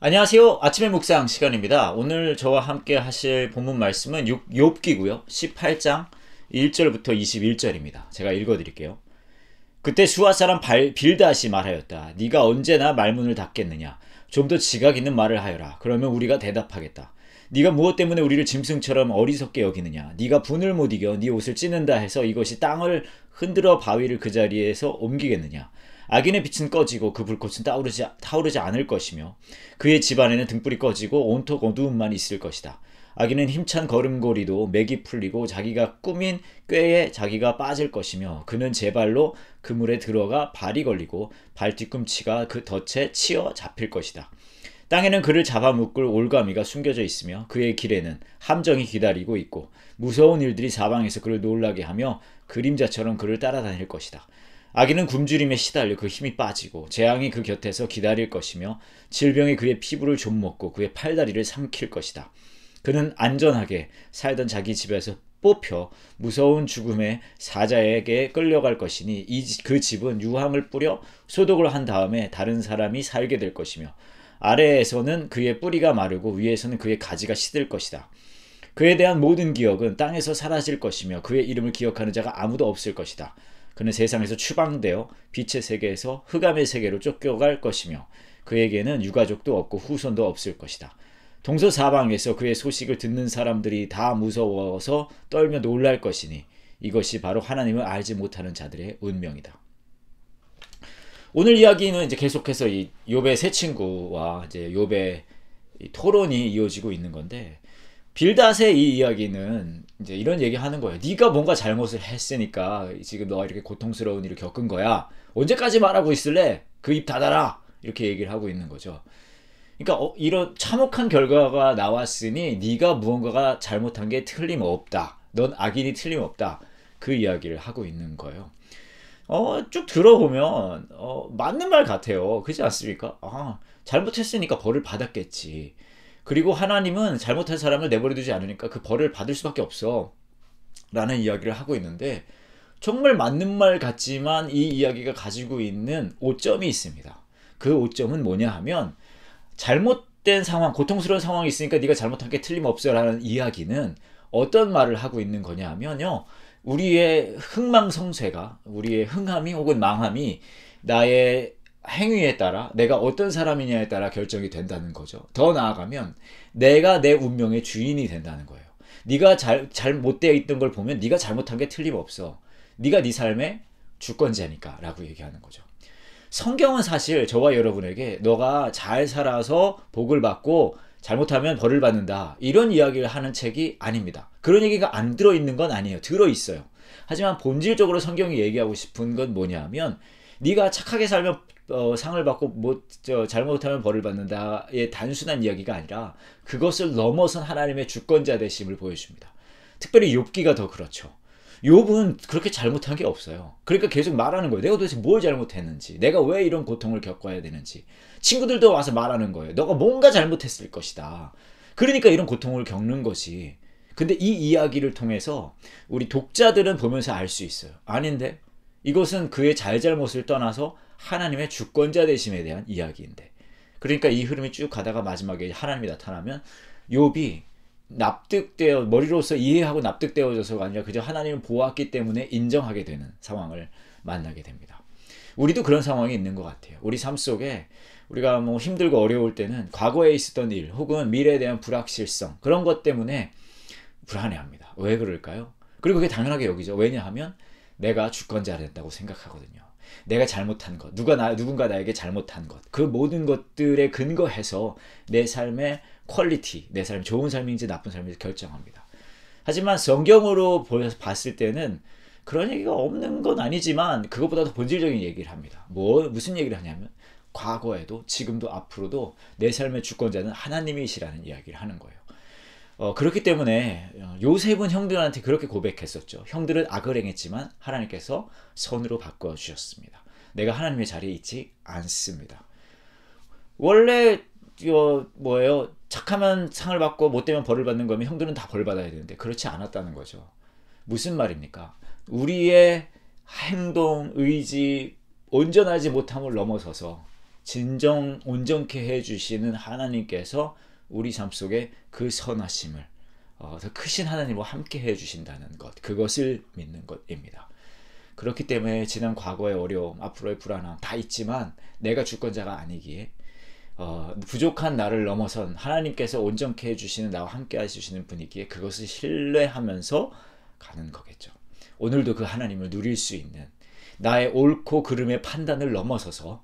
안녕하세요. 아침의 묵상 시간입니다. 오늘 저와 함께 하실 본문 말씀은 욥기고요. 18장 1절부터 21절입니다. 제가 읽어 드릴게요. 그때 수아 사람 빌다시 말하였다. 네가 언제나 말문을 닫겠느냐? 좀 더 지각 있는 말을 하여라. 그러면 우리가 대답하겠다. 네가 무엇 때문에 우리를 짐승처럼 어리석게 여기느냐? 네가 분을 못 이겨 네 옷을 찢는다 해서 이것이 땅을 흔들어 바위를 그 자리에서 옮기겠느냐? 악인의 빛은 꺼지고 그 불꽃은 타오르지, 타오르지 않을 것이며 그의 집안에는 등불이 꺼지고 온통 어두움만 있을 것이다. 아기는 힘찬 걸음걸이도 맥이 풀리고 자기가 꾸민 꾀에 자기가 빠질 것이며 그는 제 발로 그물에 들어가 발이 걸리고 발 뒤꿈치가 그 덫에 치어 잡힐 것이다. 땅에는 그를 잡아묶을 올가미가 숨겨져 있으며 그의 길에는 함정이 기다리고 있고 무서운 일들이 사방에서 그를 놀라게 하며 그림자처럼 그를 따라다닐 것이다. 아기는 굶주림에 시달려 그 힘이 빠지고 재앙이 그 곁에서 기다릴 것이며 질병이 그의 피부를 좀먹고 그의 팔다리를 삼킬 것이다. 그는 안전하게 살던 자기 집에서 뽑혀 무서운 죽음의 사자에게 끌려갈 것이니 이, 그 집은 유황을 뿌려 소독을 한 다음에 다른 사람이 살게 될 것이며 아래에서는 그의 뿌리가 마르고 위에서는 그의 가지가 시들 것이다. 그에 대한 모든 기억은 땅에서 사라질 것이며 그의 이름을 기억하는 자가 아무도 없을 것이다. 그는 세상에서 추방되어 빛의 세계에서 흑암의 세계로 쫓겨갈 것이며 그에게는 유가족도 없고 후손도 없을 것이다. 동서 사방에서 그의 소식을 듣는 사람들이 다 무서워서 떨며 놀랄 것이니 이것이 바로 하나님을 알지 못하는 자들의 운명이다. 오늘 이야기는 이제 계속해서 이 욥의 세 친구와 이제 욥의 토론이 이어지고 있는 건데 빌닷의 이 이야기는 이제 이런 얘기 하는 거예요. 네가 뭔가 잘못을 했으니까 지금 너가 이렇게 고통스러운 일을 겪은 거야. 언제까지 말하고 있을래? 그 입 닫아라. 이렇게 얘기를 하고 있는 거죠. 그러니까 어, 이런 참혹한 결과가 나왔으니 네가 무언가가 잘못한 게 틀림없다. 넌 악인이 틀림없다. 그 이야기를 하고 있는 거예요. 어, 쭉 들어보면 어, 맞는 말 같아요. 그렇지 않습니까? 아, 잘못했으니까 벌을 받았겠지. 그리고 하나님은 잘못한 사람을 내버려 두지 않으니까 그 벌을 받을 수밖에 없어. 라는 이야기를 하고 있는데 정말 맞는 말 같지만 이 이야기가 가지고 있는 오점이 있습니다. 그 오점은 뭐냐 하면 잘못된 상황, 고통스러운 상황이 있으니까 네가 잘못한 게 틀림없어라는 이야기는 어떤 말을 하고 있는 거냐 하면요. 우리의 흥망성쇠가, 우리의 흥함이 혹은 망함이 나의 행위에 따라 내가 어떤 사람이냐에 따라 결정이 된다는 거죠. 더 나아가면 내가 내 운명의 주인이 된다는 거예요. 네가 잘 잘못되어 있던 걸 보면 네가 잘못한 게 틀림없어. 네가 네 삶의 주권자니까라고 얘기하는 거죠. 성경은 사실 저와 여러분에게 너가 잘 살아서 복을 받고 잘못하면 벌을 받는다. 이런 이야기를 하는 책이 아닙니다. 그런 얘기가 안 들어있는 건 아니에요. 들어있어요. 하지만 본질적으로 성경이 얘기하고 싶은 건 뭐냐면 네가 착하게 살면 어, 상을 받고 뭐저 잘못하면 벌을 받는다의 단순한 이야기가 아니라 그것을 넘어선 하나님의 주권자 되심을 보여줍니다. 특별히 욥기가 더 그렇죠. 욥은 그렇게 잘못한 게 없어요. 그러니까 계속 말하는 거예요. 내가 도대체 뭘 잘못했는지, 내가 왜 이런 고통을 겪어야 되는지. 친구들도 와서 말하는 거예요. 너가 뭔가 잘못했을 것이다. 그러니까 이런 고통을 겪는 것이. 근데 이 이야기를 통해서 우리 독자들은 보면서 알 수 있어요. 아닌데 이것은 그의 잘잘못을 떠나서 하나님의 주권자 되심에 대한 이야기인데 그러니까 이 흐름이 쭉 가다가 마지막에 하나님이 나타나면 욥이 납득되어 머리로서 이해하고 납득되어져서가 아니라 그저 하나님을 보았기 때문에 인정하게 되는 상황을 만나게 됩니다. 우리도 그런 상황이 있는 것 같아요. 우리 삶 속에 우리가 뭐 힘들고 어려울 때는 과거에 있었던 일 혹은 미래에 대한 불확실성 그런 것 때문에 불안해합니다. 왜 그럴까요? 그리고 그게 당연하게 여기죠. 왜냐하면 내가 주권자됐다고 생각하거든요. 내가 잘못한 것, 누가 나, 누군가 나에게 잘못한 것, 그 모든 것들에 근거해서 내 삶의 퀄리티, 내 삶, 좋은 삶인지 나쁜 삶인지 결정합니다. 하지만 성경으로 보여서 봤을 때는 그런 얘기가 없는 건 아니지만 그것보다 더 본질적인 얘기를 합니다. 뭐, 무슨 얘기를 하냐면 과거에도 지금도 앞으로도 내 삶의 주권자는 하나님이시라는 이야기를 하는 거예요. 어, 그렇기 때문에 어, 요셉은 형들한테 그렇게 고백했었죠. 형들은 악을 행했지만 하나님께서 선으로 바꿔 주셨습니다. 내가 하나님의 자리에 있지 않습니다. 원래 어, 뭐예요? 착하면 상을 받고 못되면 벌을 받는 거면 형들은 다 벌 받아야 되는데 그렇지 않았다는 거죠. 무슨 말입니까? 우리의 행동, 의지, 온전하지 못함을 넘어서서 진정 온전케 해주시는 하나님께서 우리 삶 속에 그 선하심을 어, 더 크신 하나님과 함께 해주신다는 것 그것을 믿는 것입니다. 그렇기 때문에 지난 과거의 어려움, 앞으로의 불안함 다 있지만 내가 주권자가 아니기에 어, 부족한 나를 넘어선 하나님께서 온전케 해주시는 나와 함께 해시는 분이기에 그것을 신뢰하면서 가는 거겠죠. 오늘도 그 하나님을 누릴 수 있는 나의 옳고 그름의 판단을 넘어서서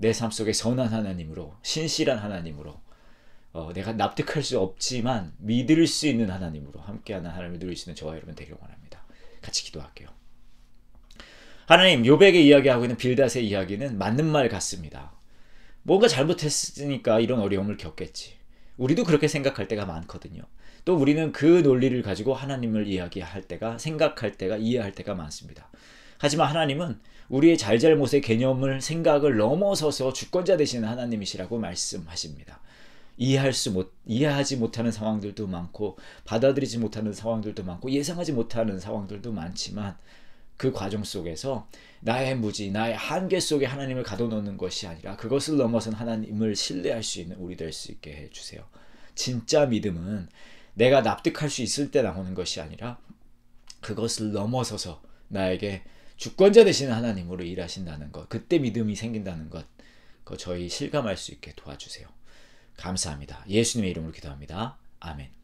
내 삶 속에 선한 하나님으로 신실한 하나님으로 어, 내가 납득할 수 없지만 믿을 수 있는 하나님으로 함께하는 하나님을 누릴 수 있는 저와 여러분 되길 원합니다. 같이 기도할게요. 하나님, 요백의 이야기하고 있는 빌닷의 이야기는 맞는 말 같습니다. 뭔가 잘못했으니까 이런 어려움을 겪겠지. 우리도 그렇게 생각할 때가 많거든요. 또 우리는 그 논리를 가지고 하나님을 이야기할 때가, 생각할 때가, 이해할 때가 많습니다. 하지만 하나님은 우리의 잘잘못의 개념을, 생각을 넘어서서 주권자 되시는 하나님이시라고 말씀하십니다. 이해할 수 못, 이해하지 못하는 상황들도 많고 받아들이지 못하는 상황들도 많고 예상하지 못하는 상황들도 많지만 그 과정 속에서 나의 무지, 나의 한계 속에 하나님을 가둬놓는 것이 아니라 그것을 넘어선 하나님을 신뢰할 수 있는 우리 될 수 있게 해주세요. 진짜 믿음은 내가 납득할 수 있을 때 나오는 것이 아니라 그것을 넘어서서 나에게 주권자 되시는 하나님으로 일하신다는 것, 그때 믿음이 생긴다는 것, 그거 저희 실감할 수 있게 도와주세요. 감사합니다. 예수님의 이름으로 기도합니다. 아멘.